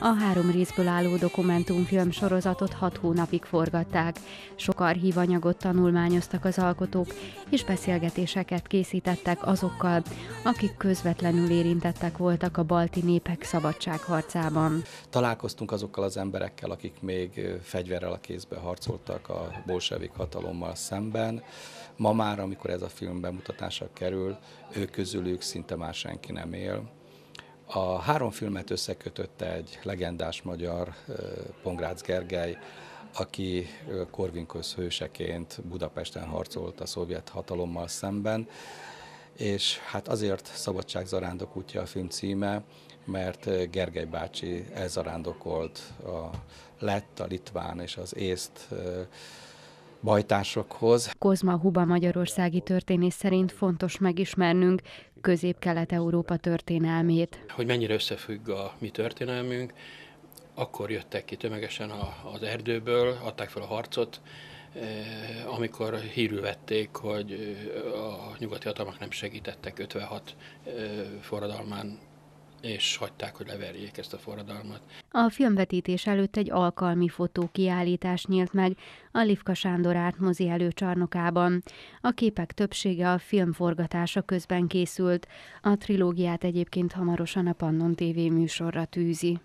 A három részből álló dokumentumfilm sorozatot hat hónapig forgatták. Sok archívanyagot tanulmányoztak az alkotók, és beszélgetéseket készítettek azokkal, akik közvetlenül érintettek voltak a balti népek szabadságharcában. Találkoztunk azokkal az emberekkel, akik még fegyverrel a kézbe harcoltak a bolsevik hatalommal szemben. Ma már, amikor ez a film bemutatásra kerül, ők közülük szinte már senki nem él. A három filmet összekötötte egy legendás magyar Pongrácz Gergely, aki Korvinköz hőseként Budapesten harcolt a szovjet hatalommal szemben, és hát azért Szabadság Zarándok útja a film címe, mert Gergely bácsi elzarándokolt a lett, a litván és az észt bajtásokhoz. Kozma Huba magyarországi történész szerint fontos megismernünk közép-kelet-európa történelmét. Hogy mennyire összefügg a mi történelmünk, akkor jöttek ki tömegesen az erdőből, adták fel a harcot, eh, amikor hírül vették, hogy eh, a nyugati hatalmak nem segítettek 56 eh, forradalmán és hagyták, hogy leverjék ezt a forradalmat. A filmvetítés előtt egy alkalmi fotókiállítás nyílt meg a Livka Sándor átmozi előcsarnokában. A képek többsége a film forgatása közben készült. A trilógiát egyébként hamarosan a Pannon TV műsorra tűzi.